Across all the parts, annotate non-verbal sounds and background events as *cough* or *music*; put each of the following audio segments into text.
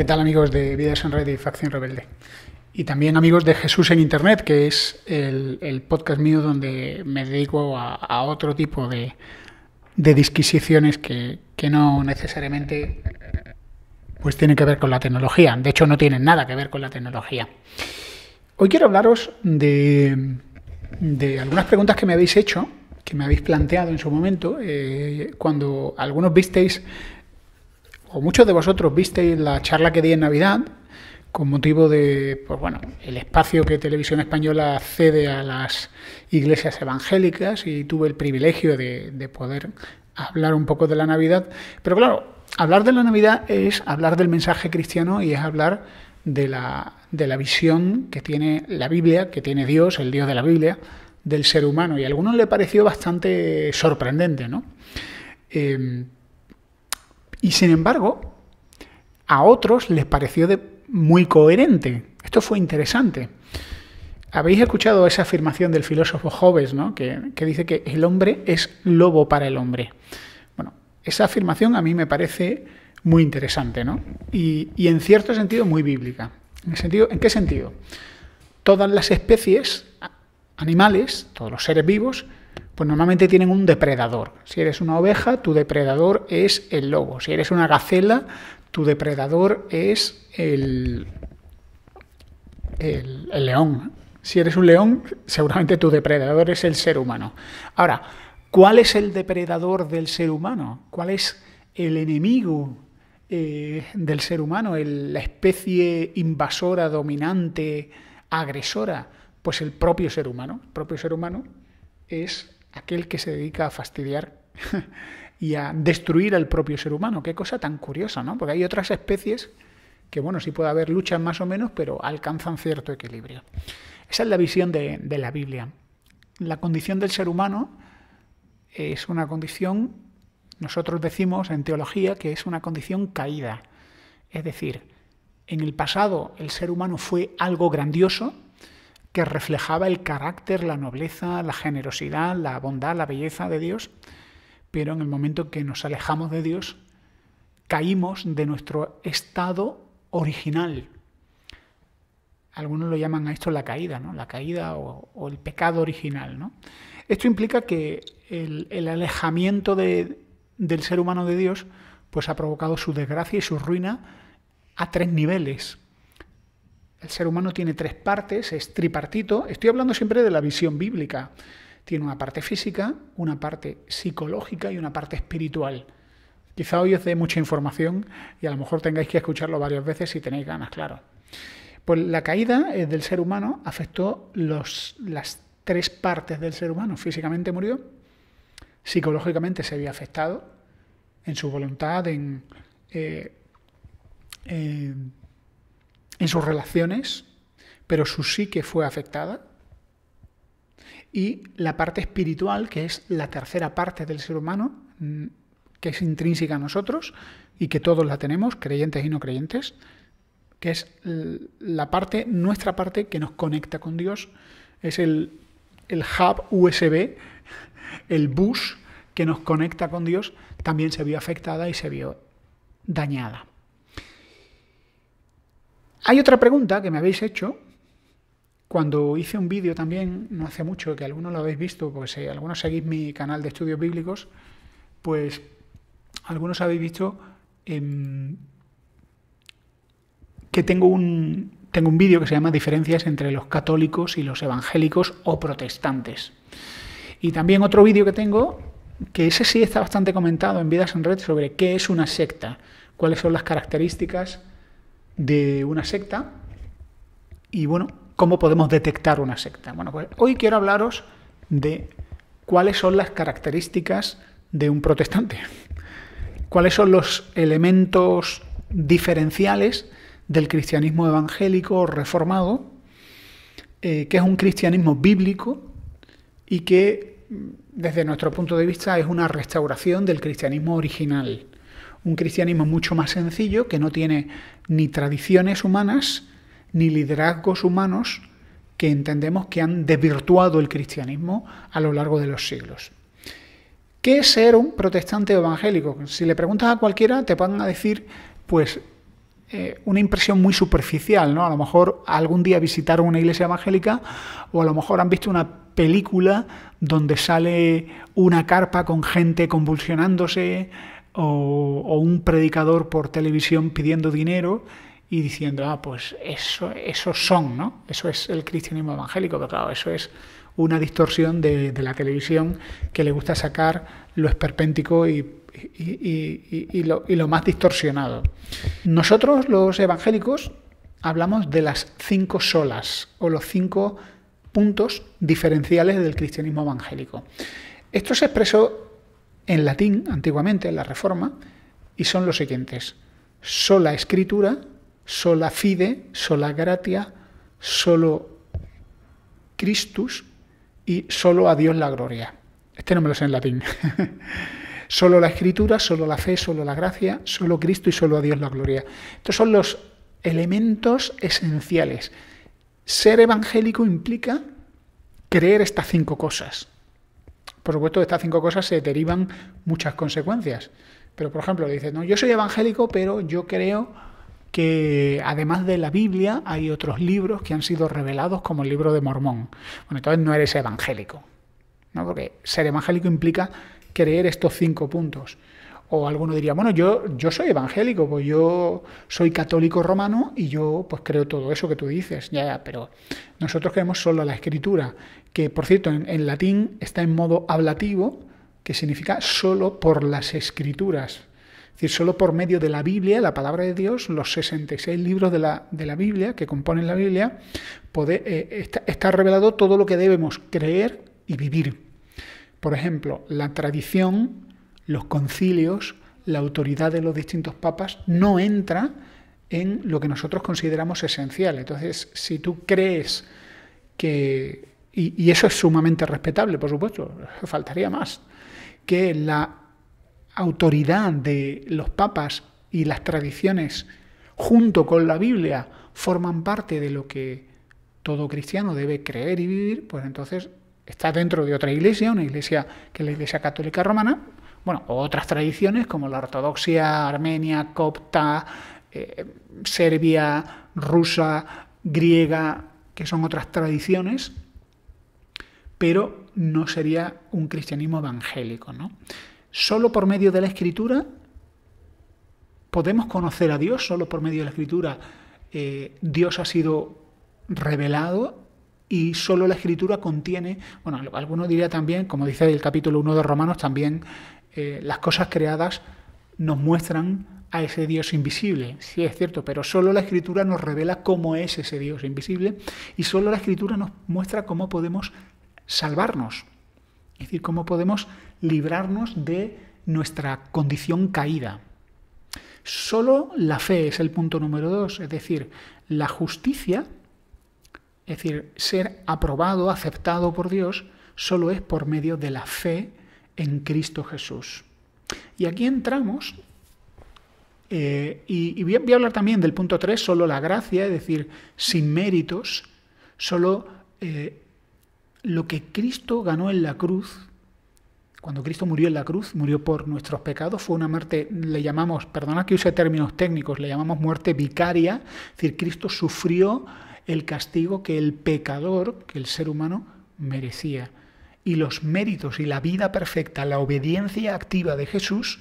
¿Qué tal amigos de Vidas en Red y Facción Rebelde? Y también amigos de Jesús en Internet, que es el, podcast mío donde me dedico a, otro tipo de, disquisiciones que, no necesariamente pues tienen que ver con la tecnología. De hecho, no tienen nada que ver con la tecnología. Hoy quiero hablaros de, algunas preguntas que me habéis hecho, que me habéis planteado en su momento, eh, cuando algunos visteis o muchos de vosotros visteis la charla que di en Navidad con motivo de, pues bueno, el espacio que Televisión Española cede a las iglesias evangélicas y tuve el privilegio de, poder hablar un poco de la Navidad. Pero claro, hablar de la Navidad es hablar del mensaje cristiano y es hablar de la, visión que tiene la Biblia, que tiene Dios, el Dios de la Biblia, del ser humano. Y a algunos le pareció bastante sorprendente, ¿no? Eh, y sin embargo, a otros les pareció muy coherente. Esto fue interesante. Habéis escuchado esa afirmación del filósofo Hobbes, ¿no? que, dice que el hombre es lobo para el hombre. Bueno, esa afirmación a mí me parece muy interesante, ¿no? Y, en cierto sentido muy bíblica. ¿En, sentido, ¿En qué sentido? Todas las especies animales, todos los seres vivos, pues normalmente tienen un depredador. Si eres una oveja, tu depredador es el lobo. Si eres una gacela, tu depredador es el, el, león. Si eres un león, seguramente tu depredador es el ser humano. Ahora, ¿cuál es el depredador del ser humano? ¿Cuál es el enemigo eh, del ser humano, el, la especie invasora, dominante, agresora? Pues el propio ser humano. El propio ser humano es aquel que se dedica a fastidiar *laughs* y a destruir al propio ser humano. Qué cosa tan curiosa, ¿no? Porque hay otras especies que, bueno, sí puede haber luchas más o menos, pero alcanzan cierto equilibrio. Esa es la visión de, de la Biblia. La condición del ser humano es una condición, nosotros decimos en teología que es una condición caída. Es decir, en el pasado el ser humano fue algo grandioso, que reflejaba el carácter, la nobleza, la generosidad, la bondad, la belleza de Dios, pero en el momento que nos alejamos de Dios, caímos de nuestro estado original. Algunos lo llaman a esto la caída, ¿no? La caída o, el pecado original, ¿no? Esto implica que el, alejamiento del ser humano de Dios pues ha provocado su desgracia y su ruina a tres niveles. El ser humano tiene tres partes, es tripartito. Estoy hablando siempre de la visión bíblica. Tiene una parte física, una parte psicológica y una parte espiritual. Quizá hoy os dé mucha información y a lo mejor tengáis que escucharlo varias veces si tenéis ganas, claro. Pues la caída eh, del ser humano afectó las tres partes del ser humano. Físicamente murió, psicológicamente se había afectado en su voluntad, en, eh, en sus relaciones, pero su psique fue afectada. Y la parte espiritual, que es la tercera parte del ser humano, mm, que es intrínseca a nosotros y que todos la tenemos, creyentes y no creyentes, que es la parte, nuestra parte que nos conecta con Dios, es el, el hub USB, el bus que nos conecta con Dios, también se vio afectada y se vio dañada. Hay otra pregunta que me habéis hecho cuando hice un vídeo también, no hace mucho, que algunos lo habéis visto, porque si eh, algunos seguís mi canal de estudios bíblicos, pues algunos habéis visto em, que tengo un, tengo un vídeo que se llama Diferencias entre los católicos y los evangélicos o protestantes. Y también otro vídeo que tengo, que ese sí está bastante comentado en Vidas en Red, sobre qué es una secta, cuáles son las características de una secta y bueno, ¿cómo podemos detectar una secta? Bueno, pues hoy quiero hablaros de cuáles son las características de un protestante, *laughs* cuáles son los elementos diferenciales del cristianismo evangélico reformado, eh, que es un cristianismo bíblico y que desde nuestro punto de vista es una restauración del cristianismo original un cristianismo mucho más sencillo que no tiene ni tradiciones humanas ni liderazgos humanos que entendemos que han desvirtuado el cristianismo a lo largo de los siglos. ¿Qué es ser un protestante evangélico? Si le preguntas a cualquiera, te van a decir, pues, eh, una impresión muy superficial, ¿no? A lo mejor algún día visitaron una iglesia evangélica o a lo mejor han visto una película donde sale una carpa con gente convulsionándose o, un predicador por televisión pidiendo dinero y diciendo, ah, pues eso, son, ¿no? Eso es el cristianismo evangélico, pero claro, eso es una distorsión de, la televisión que le gusta sacar lo esperpéntico y, lo, y, lo, más distorsionado. Nosotros, los evangélicos, hablamos de las cinco solas o los cinco puntos diferenciales del cristianismo evangélico. Esto se expresó en latín antiguamente, en la Reforma, y son los siguientes. Sola escritura, sola fide, sola gratia, solo Christus y solo a Dios la gloria. Este no me lo sé en latín. *laughs* solo la escritura, solo la fe, solo la gracia, solo Cristo y solo a Dios la gloria. Estos son los elementos esenciales. Ser evangélico implica creer estas cinco cosas. Por supuesto, de estas cinco cosas se derivan muchas consecuencias. Pero, por ejemplo, dices, no, yo soy evangélico, pero yo creo que además de la Biblia hay otros libros que han sido revelados como el libro de Mormón. Bueno, entonces no eres evangélico, ¿no? porque ser evangélico implica creer estos cinco puntos. O alguno diría, bueno, yo, yo soy evangélico, pues yo soy católico romano y yo pues creo todo eso que tú dices, ya, ya pero nosotros creemos solo la escritura, que por cierto en, latín está en modo ablativo, que significa solo por las escrituras. Es decir, solo por medio de la Biblia, la palabra de Dios, los 66 libros de la, de la Biblia que componen la Biblia, puede, eh, está revelado todo lo que debemos creer y vivir. Por ejemplo, la tradición los concilios, la autoridad de los distintos papas no entra en lo que nosotros consideramos esencial. Entonces, si tú crees que, y, eso es sumamente respetable, por supuesto, faltaría más, que la autoridad de los papas y las tradiciones junto con la Biblia forman parte de lo que todo cristiano debe creer y vivir, pues entonces está dentro de otra iglesia, una iglesia que es la Iglesia Católica Romana, bueno, otras tradiciones como la ortodoxia armenia, copta, eh, serbia, rusa, griega, que son otras tradiciones, pero no sería un cristianismo evangélico. ¿no? Solo por medio de la escritura podemos conocer a Dios, solo por medio de la escritura eh, Dios ha sido revelado y solo la escritura contiene, bueno, alguno diría también, como dice el capítulo 1 de Romanos, también eh, las cosas creadas nos muestran a ese Dios invisible, sí es cierto, pero solo la escritura nos revela cómo es ese Dios invisible y solo la escritura nos muestra cómo podemos salvarnos, es decir, cómo podemos librarnos de nuestra condición caída. Solo la fe es el punto número dos, es decir, la justicia es decir, ser aprobado, aceptado por Dios, solo es por medio de la fe en Cristo Jesús. Y aquí entramos, eh, y, voy, a, hablar también del punto 3, solo la gracia, es decir, sin méritos, solo eh, lo que Cristo ganó en la cruz, cuando Cristo murió en la cruz, murió por nuestros pecados, fue una muerte, le llamamos, perdona que use términos técnicos, le llamamos muerte vicaria, es decir, Cristo sufrió el castigo que el pecador, que el ser humano, merecía. Y los méritos y la vida perfecta, la obediencia activa de Jesús,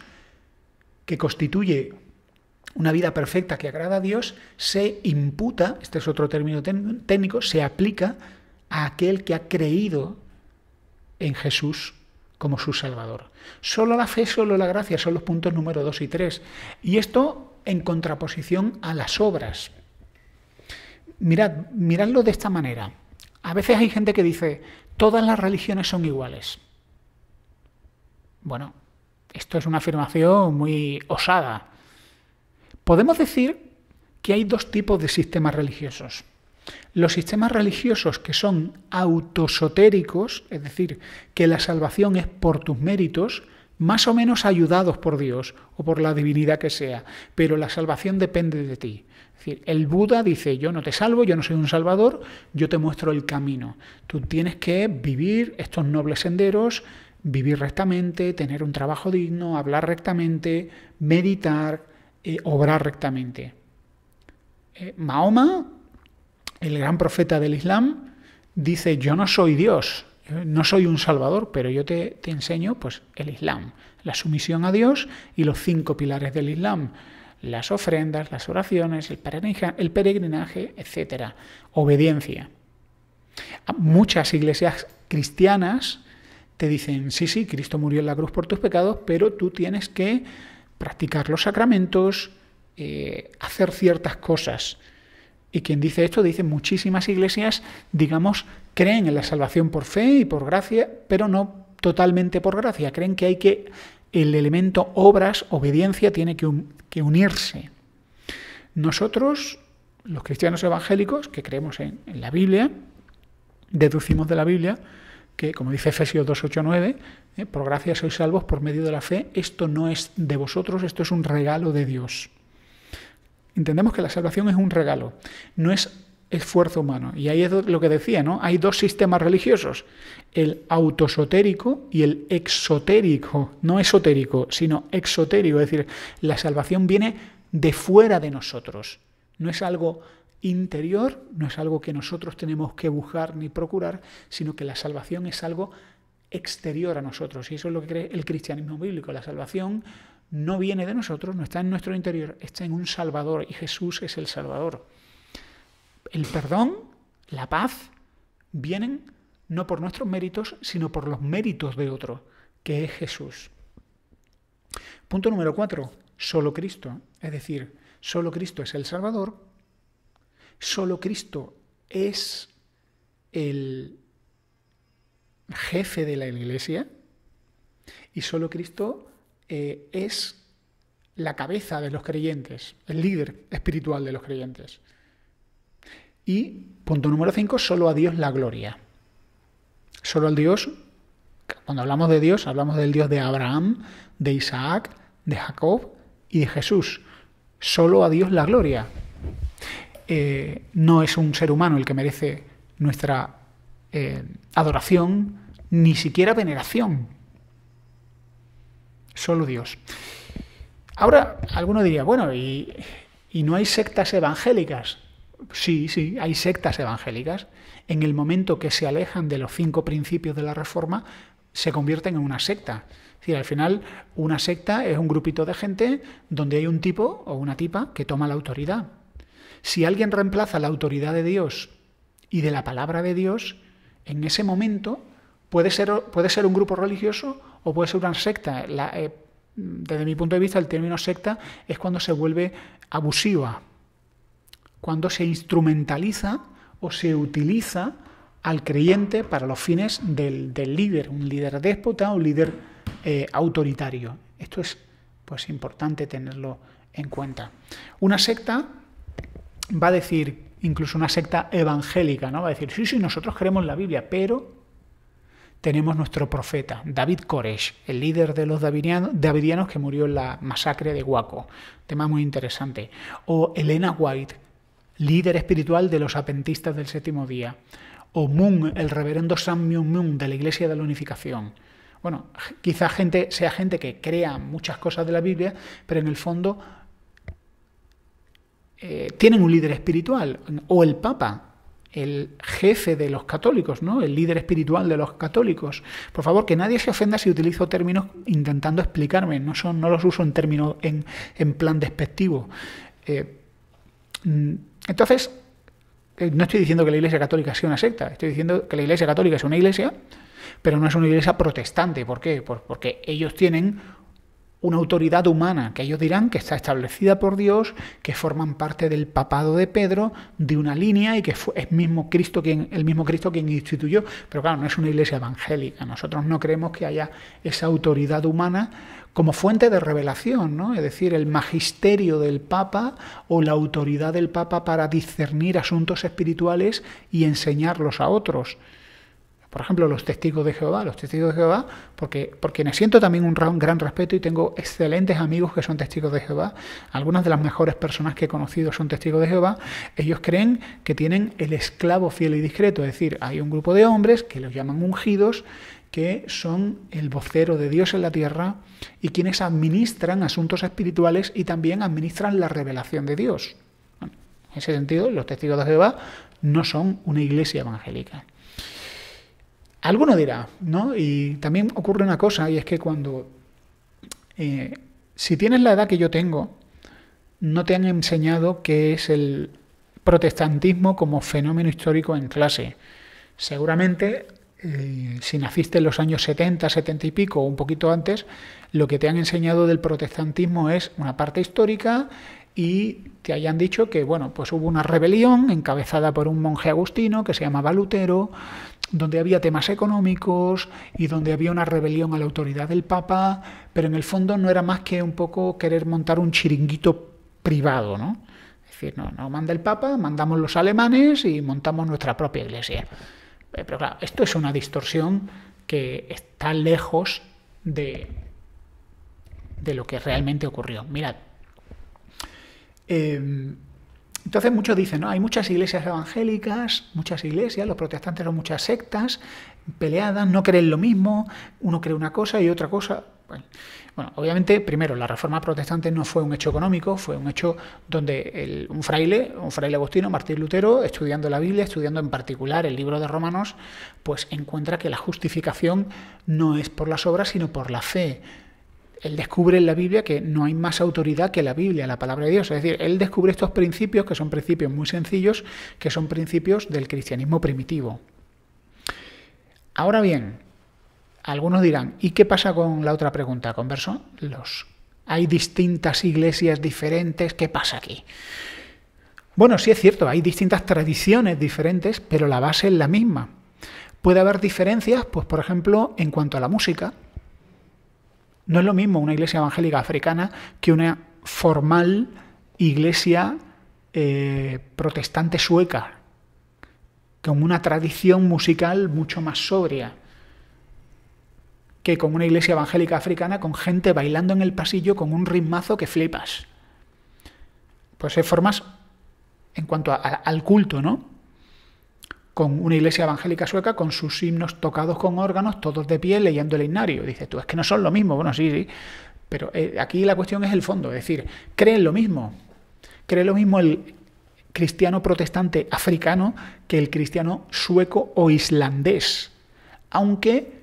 que constituye una vida perfecta que agrada a Dios, se imputa, este es otro término técnico, se aplica a aquel que ha creído en Jesús como su Salvador. Solo la fe, solo la gracia son los puntos número 2 y 3. Y esto en contraposición a las obras. Mirad, miradlo de esta manera. A veces hay gente que dice, todas las religiones son iguales. Bueno, esto es una afirmación muy osada. Podemos decir que hay dos tipos de sistemas religiosos. Los sistemas religiosos que son autosotéricos, es decir, que la salvación es por tus méritos, más o menos ayudados por Dios o por la divinidad que sea, pero la salvación depende de ti el Buda dice, yo no te salvo, yo no soy un salvador, yo te muestro el camino. Tú tienes que vivir estos nobles senderos, vivir rectamente, tener un trabajo digno, hablar rectamente, meditar, eh, obrar rectamente. Eh, Mahoma, el gran profeta del Islam, dice, yo no soy Dios, no soy un salvador, pero yo te, te enseño pues, el Islam, la sumisión a Dios y los cinco pilares del Islam las ofrendas, las oraciones, el peregrinaje, etc. Obediencia. Muchas iglesias cristianas te dicen, sí, sí, Cristo murió en la cruz por tus pecados, pero tú tienes que practicar los sacramentos, eh, hacer ciertas cosas. Y quien dice esto dice muchísimas iglesias, digamos, creen en la salvación por fe y por gracia, pero no totalmente por gracia. Creen que hay que el elemento obras, obediencia, tiene que, unirse. Nosotros, los cristianos evangélicos, que creemos en, la Biblia, deducimos de la Biblia que, como dice Efesios 2.8.9, 9, eh, por gracia sois salvos por medio de la fe, esto no es de vosotros, esto es un regalo de Dios. Entendemos que la salvación es un regalo, no es esfuerzo humano. Y ahí es lo que decía, ¿no? Hay dos sistemas religiosos, el autosotérico y el exotérico, no esotérico, sino exotérico, es decir, la salvación viene de fuera de nosotros, no es algo interior, no es algo que nosotros tenemos que buscar ni procurar, sino que la salvación es algo exterior a nosotros. Y eso es lo que cree el cristianismo bíblico, la salvación no viene de nosotros, no está en nuestro interior, está en un Salvador y Jesús es el Salvador. El perdón, la paz, vienen no por nuestros méritos, sino por los méritos de otro, que es Jesús. Punto número cuatro, solo Cristo. Es decir, solo Cristo es el Salvador, solo Cristo es el jefe de la iglesia y solo Cristo eh, es la cabeza de los creyentes, el líder espiritual de los creyentes. Y punto número 5, solo a Dios la gloria. Solo al Dios, cuando hablamos de Dios, hablamos del Dios de Abraham, de Isaac, de Jacob y de Jesús. Solo a Dios la gloria. Eh, no es un ser humano el que merece nuestra eh, adoración, ni siquiera veneración. Solo Dios. Ahora, alguno diría, bueno, y no hay sectas evangélicas. Sí, sí, hay sectas evangélicas. En el momento que se alejan de los cinco principios de la Reforma, se convierten en una secta. Es decir, al final, una secta es un grupito de gente donde hay un tipo o una tipa que toma la autoridad. Si alguien reemplaza la autoridad de Dios y de la palabra de Dios, en ese momento puede ser, puede ser un grupo religioso o puede ser una secta. Eh, desde mi punto de vista, el término secta es cuando se vuelve abusiva, cuando se instrumentaliza o se utiliza al creyente para los fines del, líder, un líder déspota, un líder eh, autoritario. Esto es pues, importante tenerlo en cuenta. Una secta va a decir, incluso una secta evangélica, ¿no? va a decir, sí, sí, nosotros creemos la Biblia, pero tenemos nuestro profeta, David Koresh, el líder de los davidianos, davidianos que murió en la masacre de Waco. Tema muy interesante. O Elena White líder espiritual de los apentistas del séptimo día, o Moon, el reverendo Sam Myung Moon de la Iglesia de la Unificación. Bueno, quizá gente, sea gente que crea muchas cosas de la Biblia, pero en el fondo eh, tienen un líder espiritual, o el Papa, el jefe de los católicos, ¿no? El líder espiritual de los católicos. Por favor, que nadie se ofenda si utilizo términos intentando explicarme. No, son, no los uso en términos en, en plan despectivo. Eh, entonces, eh, no estoy diciendo que la Iglesia Católica sea una secta, estoy diciendo que la Iglesia Católica es una iglesia, pero no es una iglesia protestante. ¿Por qué? porque ellos tienen una autoridad humana, que ellos dirán que está establecida por Dios, que forman parte del papado de Pedro, de una línea y que es mismo Cristo quien, el mismo Cristo quien instituyó. Pero claro, no es una iglesia evangélica. Nosotros no creemos que haya esa autoridad humana como fuente de revelación, ¿no? Es decir, el magisterio del Papa o la autoridad del Papa para discernir asuntos espirituales y enseñarlos a otros. Por ejemplo, los testigos de Jehová, los testigos de Jehová, porque por quienes siento también un gran respeto y tengo excelentes amigos que son testigos de Jehová, algunas de las mejores personas que he conocido son testigos de Jehová, ellos creen que tienen el esclavo fiel y discreto, es decir, hay un grupo de hombres que los llaman ungidos, que son el vocero de Dios en la tierra y quienes administran asuntos espirituales y también administran la revelación de Dios. en ese sentido, los testigos de Jehová no son una iglesia evangélica. Alguno dirá, ¿no? Y también ocurre una cosa, y es que cuando, eh, si tienes la edad que yo tengo, no te han enseñado qué es el protestantismo como fenómeno histórico en clase. Seguramente, eh, si naciste en los años 70, 70 y pico, o un poquito antes, lo que te han enseñado del protestantismo es una parte histórica y te hayan dicho que, bueno, pues hubo una rebelión encabezada por un monje agustino que se llamaba Lutero, donde había temas económicos y donde había una rebelión a la autoridad del Papa, pero en el fondo no era más que un poco querer montar un chiringuito privado, ¿no? Es decir, no, no manda el Papa, mandamos los alemanes y montamos nuestra propia iglesia. Eh, pero claro, esto es una distorsión que está lejos de, de lo que realmente ocurrió. Mirad, em, entonces muchos dicen, no, hay muchas iglesias evangélicas, muchas iglesias, los protestantes son muchas sectas peleadas, no creen lo mismo, uno cree una cosa y otra cosa. Bueno, obviamente, primero, la reforma protestante no fue un hecho económico, fue un hecho donde un fraile, un fraile agustino, Martín Lutero, estudiando la Biblia, estudiando en particular el libro de Romanos, pues encuentra que la justificación no es por las obras, sino por la fe él descubre en la Biblia que no hay más autoridad que la Biblia, la palabra de Dios. Es decir, él descubre estos principios, que son principios muy sencillos, que son principios del cristianismo primitivo. Ahora bien, algunos dirán, ¿y qué pasa con la otra pregunta? Converso, los hay distintas iglesias diferentes, ¿qué pasa aquí? Bueno, sí es cierto, hay distintas tradiciones diferentes, pero la base es la misma. Puede haber diferencias, pues por ejemplo, en cuanto a la música, no es lo mismo una iglesia evangélica africana que una formal iglesia eh, protestante sueca, con una tradición musical mucho más sobria que con una iglesia evangélica africana con gente bailando en el pasillo con un ritmazo que flipas. Pues hay formas en cuanto al culto, ¿no? con una iglesia evangélica sueca con sus himnos tocados con órganos, todos de pie, leyendo el himnario. Dices tú, es que no son lo mismo. Bueno, sí, sí. Pero eh, aquí la cuestión es el fondo, es decir, creen lo mismo. Cree lo mismo el cristiano protestante africano que el cristiano sueco o islandés. Aunque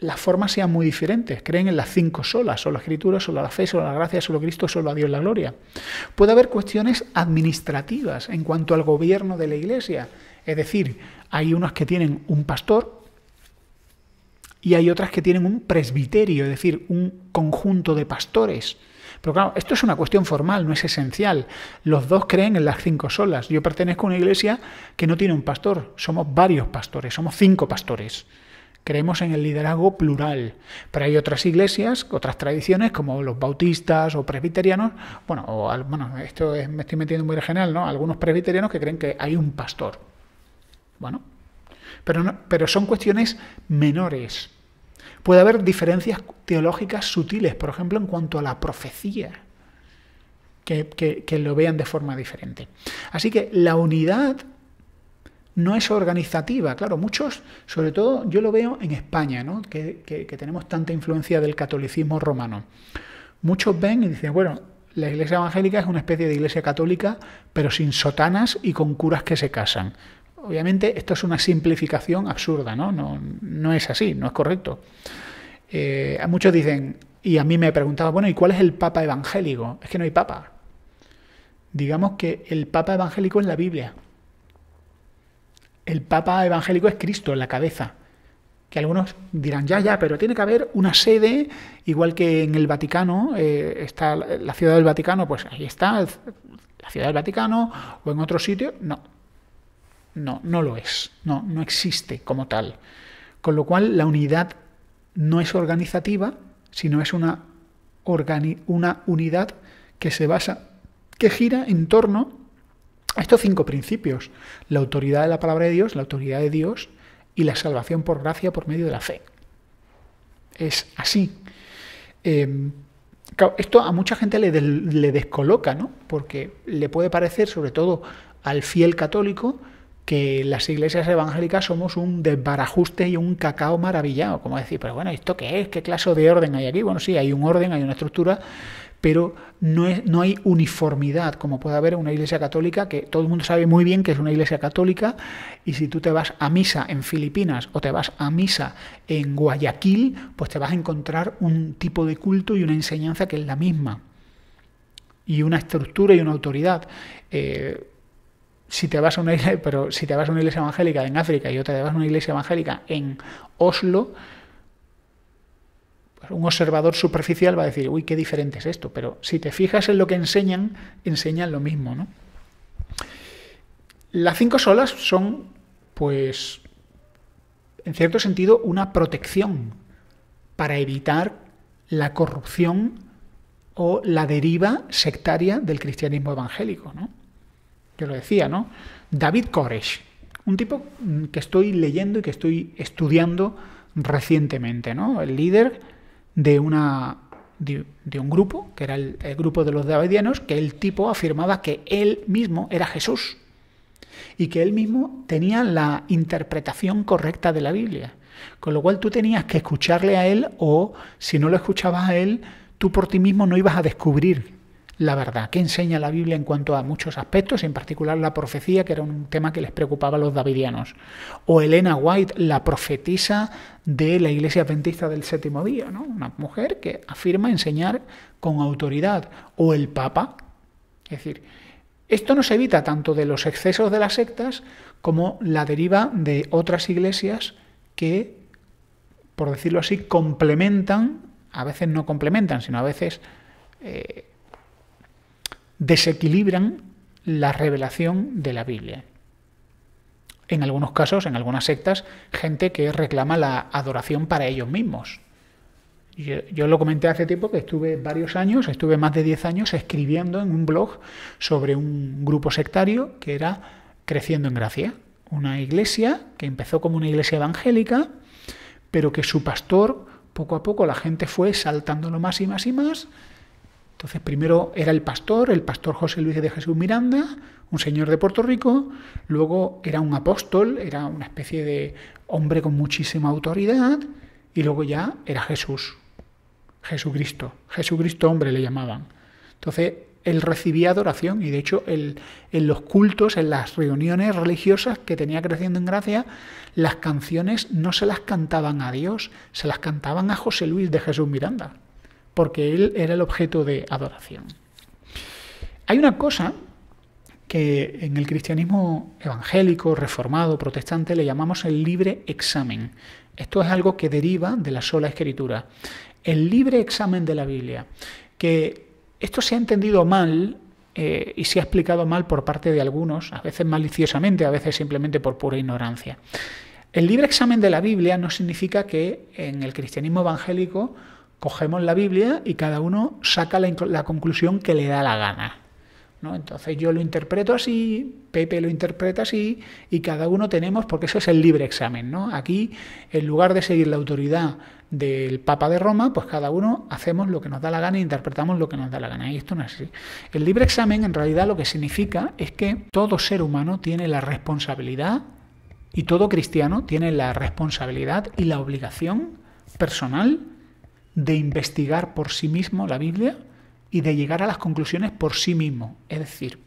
las formas sean muy diferentes. Creen en las cinco solas, solo la escritura, solo la fe, solo la gracia, solo Cristo, solo a Dios la gloria. Puede haber cuestiones administrativas en cuanto al gobierno de la iglesia. Es decir, hay unas que tienen un pastor y hay otras que tienen un presbiterio, es decir, un conjunto de pastores. Pero claro, esto es una cuestión formal, no es esencial. Los dos creen en las cinco solas. Yo pertenezco a una iglesia que no tiene un pastor, somos varios pastores, somos cinco pastores. Creemos en el liderazgo plural, pero hay otras iglesias, otras tradiciones, como los bautistas o presbiterianos, bueno, bueno esto me estoy metiendo muy general, ¿no? Algunos presbiterianos que creen que hay un pastor. Bueno, pero, pero son cuestiones menores. Puede haber diferencias teológicas sutiles, por ejemplo, en cuanto a la profecía, que, lo vean de forma diferente. Así que la unidad no es organizativa. Claro, muchos, sobre todo yo lo veo en España, ¿no? que, tenemos tanta influencia del catolicismo romano. Muchos ven y dicen, bueno, la iglesia evangélica es una especie de iglesia católica, pero sin sotanas y con curas que se casan. Obviamente esto es una simplificación absurda, ¿no? No, es así, no es correcto. Eh, muchos dicen, y a mí me preguntaba, bueno, ¿y cuál es el Papa evangélico? Es que no hay Papa. Digamos que el Papa evangélico es la Biblia. El Papa evangélico es Cristo, en la cabeza. Que algunos dirán, ya, ya, pero tiene que haber una sede, igual que en el Vaticano, eh, está la ciudad del Vaticano, pues ahí está la ciudad del Vaticano, o en otro sitio. No, no, no lo es, no, no existe como tal. Con lo cual, la unidad no es organizativa, sino es una, una unidad que se basa, que gira en torno a estos cinco principios. La autoridad de la palabra de Dios, la autoridad de Dios y la salvación por gracia por medio de la fe. Es así. Em, esto a mucha gente le, le descoloca, ¿no? Porque le puede parecer, sobre todo al fiel católico, que las iglesias evangélicas somos un desbarajuste y un cacao maravillado. Como decir, pero bueno, ¿esto qué es? ¿Qué clase de orden hay aquí? Bueno, sí, hay un orden, hay una estructura, pero no, es, no hay uniformidad como puede haber una iglesia católica, que todo el mundo sabe muy bien que es una iglesia católica, y si tú te vas a misa en Filipinas o te vas a misa en Guayaquil, pues te vas a encontrar un tipo de culto y una enseñanza que es la misma, y una estructura y una autoridad. Eh, si te vas a una iglesia, pero si te vas a una iglesia evangélica en África y otra te vas a una iglesia evangélica en Oslo, pues un observador superficial va a decir, uy, qué diferente es esto. Pero si te fijas en lo que enseñan, enseñan lo mismo, ¿no? Las cinco solas son, pues, en cierto sentido, una protección para evitar la corrupción o la deriva sectaria del cristianismo evangélico, ¿no? Yo lo decía, ¿no? David Koresh, un tipo mm, que estoy leyendo y que estoy estudiando recientemente, ¿no? El líder de una de, un grupo, que era el, el grupo de los davidianos, que el tipo afirmaba que él mismo era Jesús y que él mismo tenía la interpretación correcta de la Biblia. Con lo cual tú tenías que escucharle a él o si no lo escuchabas a él, tú por ti mismo no ibas a descubrir la verdad, que enseña la Biblia en cuanto a muchos aspectos, en particular la profecía, que era un tema que les preocupaba a los davidianos. O Elena White, la profetisa de la Iglesia Adventista del Séptimo Día, ¿no? una mujer que afirma enseñar con autoridad. O el Papa. Es decir, esto nos evita tanto de los excesos de las sectas como la deriva de otras iglesias que, por decirlo así, complementan, a veces no complementan, sino a veces eh, desequilibran la revelación de la Biblia. En algunos casos, en algunas sectas, gente que reclama la adoración para ellos mismos. Yo, lo comenté hace tiempo que estuve varios años, estuve más de 10 años escribiendo en un blog sobre un grupo sectario que era Creciendo en Gracia, una iglesia que empezó como una iglesia evangélica, pero que su pastor, poco a poco la gente fue saltándolo más y más y más, entonces, primero era el pastor, el pastor José Luis de Jesús Miranda, un señor de Puerto Rico, luego era un apóstol, era una especie de hombre con muchísima autoridad, y luego ya era Jesús, Jesucristo, Jesucristo hombre le llamaban. Entonces, él recibía adoración y de hecho en los cultos, en las reuniones religiosas que tenía creciendo en gracia, las canciones no se las cantaban a Dios, se las cantaban a José Luis de Jesús Miranda porque él era el objeto de adoración. Hay una cosa que en el cristianismo evangélico, reformado, protestante, le llamamos el libre examen. Esto es algo que deriva de la sola escritura. El libre examen de la Biblia. Que esto se ha entendido mal eh, y se ha explicado mal por parte de algunos, a veces maliciosamente, a veces simplemente por pura ignorancia. El libre examen de la Biblia no significa que en el cristianismo evangélico cogemos la Biblia y cada uno saca la, conclusión que le da la gana. ¿no? Entonces yo lo interpreto así, Pepe lo interpreta así, y cada uno tenemos, porque eso es el libre examen, ¿no? Aquí, en lugar de seguir la autoridad del Papa de Roma, pues cada uno hacemos lo que nos da la gana e interpretamos lo que nos da la gana. Y esto no es así. El libre examen en realidad lo que significa es que todo ser humano tiene la responsabilidad y todo cristiano tiene la responsabilidad y la obligación personal de investigar por sí mismo la Biblia y de llegar a las conclusiones por sí mismo. Es decir,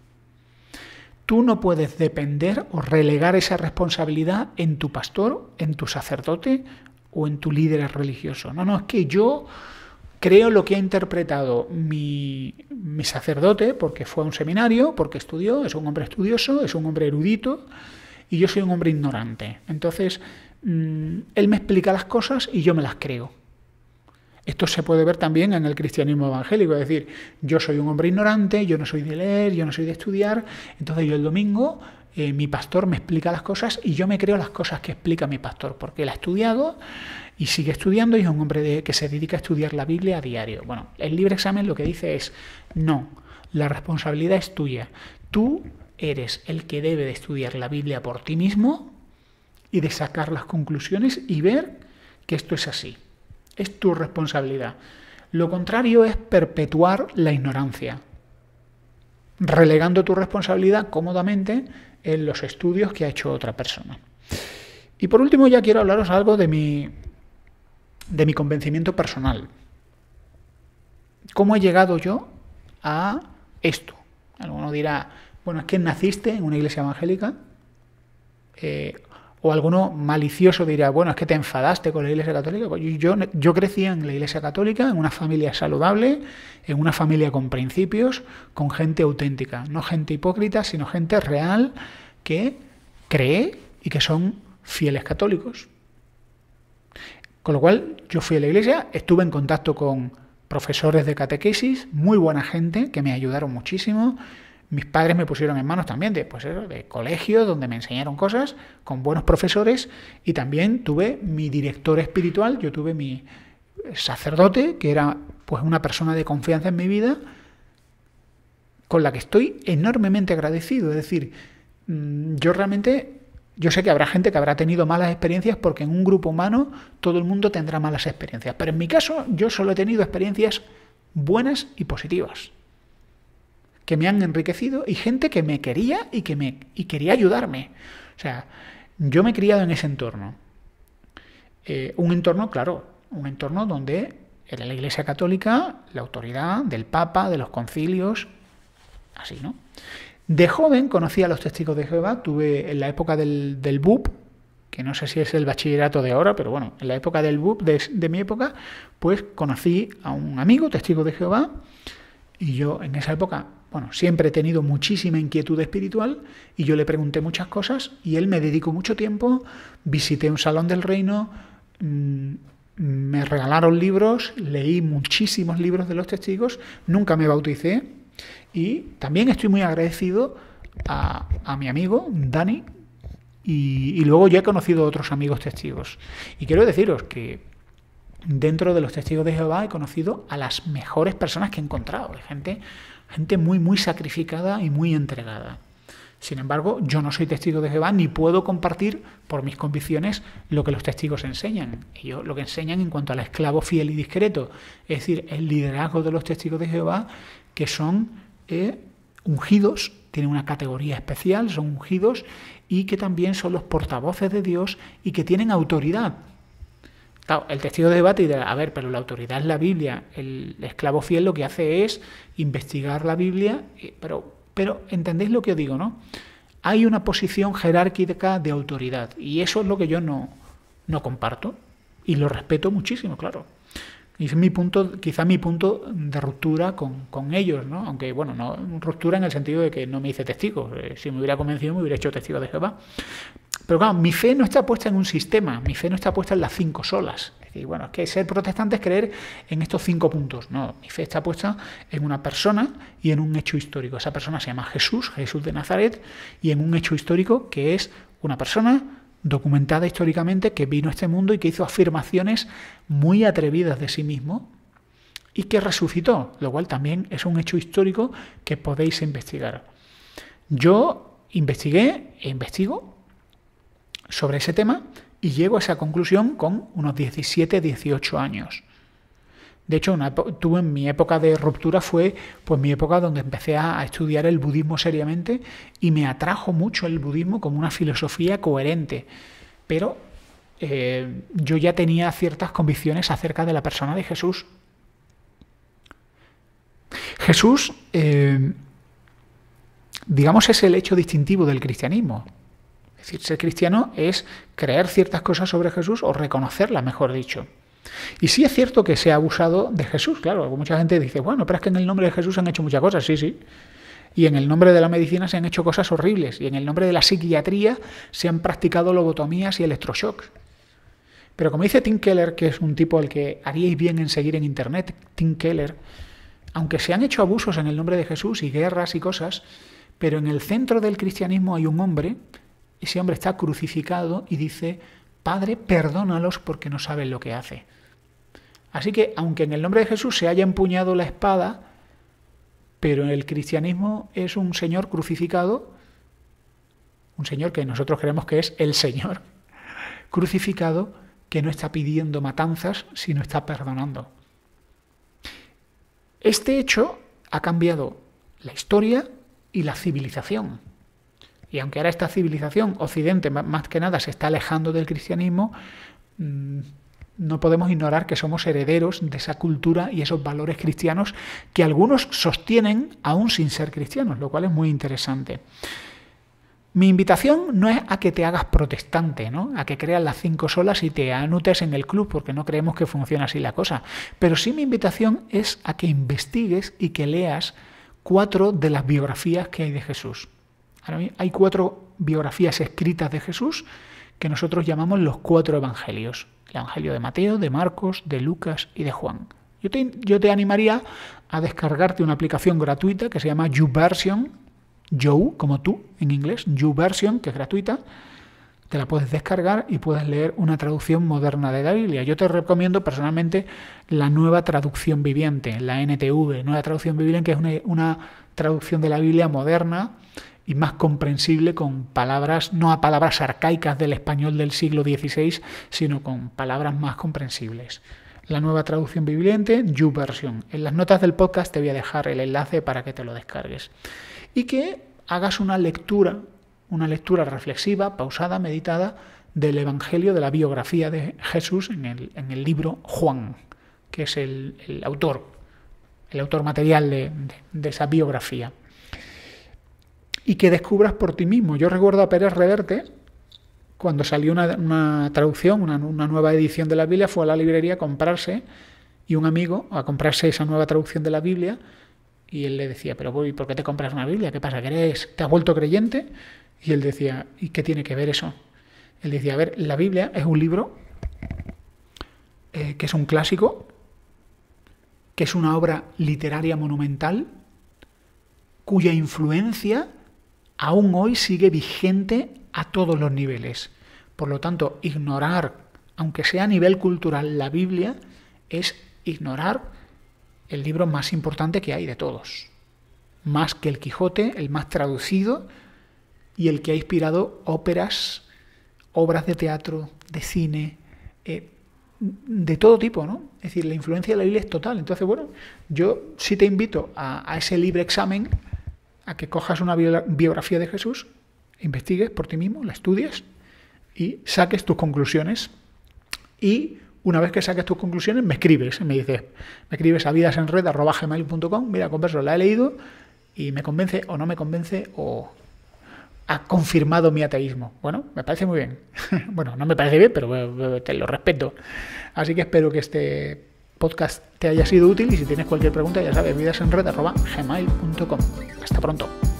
tú no puedes depender o relegar esa responsabilidad en tu pastor, en tu sacerdote o en tu líder religioso. No, no, es que yo creo lo que ha interpretado mi, sacerdote, porque fue a un seminario, porque estudió, es un hombre estudioso, es un hombre erudito, y yo soy un hombre ignorante. Entonces, mm, él me explica las cosas y yo me las creo. Esto se puede ver también en el cristianismo evangélico, es decir, yo soy un hombre ignorante, yo no soy de leer, yo no soy de estudiar, entonces yo el domingo eh, mi pastor me explica las cosas y yo me creo las cosas que explica mi pastor, porque él ha estudiado y sigue estudiando y es un hombre que se dedica a estudiar la Biblia a diario. Bueno, el libre examen lo que dice es, no, la responsabilidad es tuya. Tú eres el que debe de estudiar la Biblia por ti mismo y de sacar las conclusiones y ver que esto es así. Es tu responsabilidad. Lo contrario es perpetuar la ignorancia, relegando tu responsabilidad cómodamente en los estudios que ha hecho otra persona. Y por último ya quiero hablaros algo de mi, de mi convencimiento personal. ¿Cómo he llegado yo a esto? Alguno dirá, bueno, es que naciste en una iglesia evangélica, eh, o alguno malicioso diría, bueno, es que te enfadaste con la Iglesia Católica. Pues yo, yo crecí en la Iglesia Católica, en una familia saludable, en una familia con principios, con gente auténtica. No gente hipócrita, sino gente real que cree y que son fieles católicos. Con lo cual, yo fui a la iglesia, estuve en contacto con profesores de catequesis, muy buena gente, que me ayudaron muchísimo, mis padres me pusieron en manos también ¿eh? de, pues de colegios donde me enseñaron cosas con buenos profesores y también tuve mi director espiritual, yo tuve mi sacerdote, que era pues una persona de confianza en mi vida, con la que estoy enormemente agradecido. Es decir, mm, yo realmente, yo sé que habrá gente que habrá tenido malas experiencias porque en un grupo humano todo el mundo tendrá malas experiencias, pero en mi caso yo solo he tenido experiencias buenas y positivas que me han enriquecido y gente que me quería y que me y quería ayudarme. O sea, yo me he criado en ese entorno. Eh, un entorno, claro, un entorno donde era la Iglesia Católica la autoridad del Papa, de los concilios, así, ¿no? De joven conocí a los testigos de Jehová, tuve en la época del, del BUP, que no sé si es el bachillerato de ahora, pero bueno, en la época del BUP, de, de mi época, pues conocí a un amigo, testigo de Jehová, y yo en esa época bueno, siempre he tenido muchísima inquietud espiritual y yo le pregunté muchas cosas y él me dedicó mucho tiempo, visité un salón del reino, mm, me regalaron libros, leí muchísimos libros de los testigos, nunca me bauticé y también estoy muy agradecido a, mi amigo Dani y, luego ya he conocido otros amigos testigos. Y quiero deciros que dentro de los testigos de Jehová he conocido a las mejores personas que he encontrado, gente gente muy, muy sacrificada y muy entregada. Sin embargo, yo no soy testigo de Jehová ni puedo compartir por mis convicciones lo que los testigos enseñan. Ellos lo que enseñan en cuanto al esclavo fiel y discreto, es decir, el liderazgo de los testigos de Jehová, que son eh, ungidos, tienen una categoría especial, son ungidos y que también son los portavoces de Dios y que tienen autoridad el testigo de debate de a ver, pero la autoridad es la Biblia. El esclavo fiel lo que hace es investigar la Biblia, pero, pero entendéis lo que os digo, ¿no? Hay una posición jerárquica de autoridad y eso es lo que yo no, no comparto y lo respeto muchísimo, claro. Y es mi punto, quizá mi punto de ruptura con, con, ellos, ¿no? Aunque, bueno, no ruptura en el sentido de que no me hice testigo. Eh, si me hubiera convencido, me hubiera hecho testigo de Jehová. Pero claro, mi fe no está puesta en un sistema, mi fe no está puesta en las cinco solas. Es decir, bueno, es que ser protestante es creer en estos cinco puntos. No, mi fe está puesta en una persona y en un hecho histórico. Esa persona se llama Jesús, Jesús de Nazaret, y en un hecho histórico que es una persona documentada históricamente que vino a este mundo y que hizo afirmaciones muy atrevidas de sí mismo y que resucitó, lo cual también es un hecho histórico que podéis investigar. Yo investigué e investigo sobre ese tema y llego a esa conclusión con unos 17, 18 años. De hecho, una, tuve en mi época de ruptura fue pues mi época donde empecé a, estudiar el budismo seriamente y me atrajo mucho el budismo como una filosofía coherente. Pero eh, yo ya tenía ciertas convicciones acerca de la persona de Jesús. Jesús, eh, digamos, es el hecho distintivo del cristianismo ser cristiano es creer ciertas cosas sobre Jesús o reconocerlas, mejor dicho. Y sí es cierto que se ha abusado de Jesús, claro, mucha gente dice, bueno, pero es que en el nombre de Jesús se han hecho muchas cosas, sí, sí. Y en el nombre de la medicina se han hecho cosas horribles. Y en el nombre de la psiquiatría se han practicado lobotomías y electroshocks. Pero como dice Tim Keller, que es un tipo al que haríais bien en seguir en Internet, Tim Keller, aunque se han hecho abusos en el nombre de Jesús y guerras y cosas, pero en el centro del cristianismo hay un hombre ese hombre está crucificado y dice, Padre, perdónalos porque no saben lo que hace. Así que, aunque en el nombre de Jesús se haya empuñado la espada, pero en el cristianismo es un Señor crucificado, un Señor que nosotros creemos que es el Señor, crucificado que no está pidiendo matanzas, sino está perdonando. Este hecho ha cambiado la historia y la civilización. Y aunque ahora esta civilización, Occidente más que nada, se está alejando del cristianismo, mm, no podemos ignorar que somos herederos de esa cultura y esos valores cristianos que algunos sostienen aún sin ser cristianos, lo cual es muy interesante. Mi invitación no es a que te hagas protestante, ¿no? a que creas las cinco solas y te anutes en el club, porque no creemos que funciona así la cosa. Pero sí mi invitación es a que investigues y que leas cuatro de las biografías que hay de Jesús. Ahora bien, hay cuatro biografías escritas de Jesús que nosotros llamamos los cuatro evangelios. El evangelio de Mateo, de Marcos, de Lucas y de Juan. Yo te, animaría a descargarte una aplicación gratuita que se llama YouVersion, You como tú en inglés, YouVersion, que es gratuita. Te la puedes descargar y puedes leer una traducción moderna de la Biblia. Yo te recomiendo personalmente la nueva traducción viviente, la NTV, nueva traducción viviente, que es una traducción de la Biblia moderna y más comprensible con palabras, no a palabras arcaicas del español del siglo XVI, sino con palabras más comprensibles. La nueva traducción viviente, YouVersion. En las notas del podcast te voy a dejar el enlace para que te lo descargues. Y que hagas una lectura, una lectura reflexiva, pausada, meditada, del Evangelio, de la biografía de Jesús en el, libro Juan, que es el, autor, el autor material de esa biografía y que descubras por ti mismo. Yo recuerdo a Pérez Reverte, cuando salió una, traducción, una, nueva edición de la Biblia, fue a la librería a comprarse y un amigo a comprarse esa nueva traducción de la Biblia y él le decía, pero voy, ¿por qué te compras una Biblia? ¿Qué pasa? ¿Que eres, ¿Te has vuelto creyente? Y él decía, ¿y qué tiene que ver eso? Él decía, a ver, la Biblia es un libro eh, que es un clásico, que es una obra literaria monumental, cuya influencia aún hoy sigue vigente a todos los niveles. Por lo tanto, ignorar, aunque sea a nivel cultural, la Biblia es ignorar el libro más importante que hay de todos. Más que el Quijote, el más traducido y el que ha inspirado óperas, obras de teatro, de cine, eh, de todo tipo, ¿no? Es decir, la influencia de la Biblia es total. Entonces, bueno, yo sí te invito a ese libre examen a que cojas una biografía de Jesús, investigues por ti mismo, la estudies y saques tus conclusiones. Y una vez que saques tus conclusiones, me escribes, me dices, me escribes a vidasenred.com, mira, converso, la he leído y me convence o no me convence o ha confirmado mi ateísmo. Bueno, me parece muy bien. *laughs* bueno, no me parece bien, pero eh, te lo respeto. Así que espero que esté podcast te haya sido útil y si tienes cualquier pregunta ya sabes, vidasenred.gmail.com. Hasta pronto.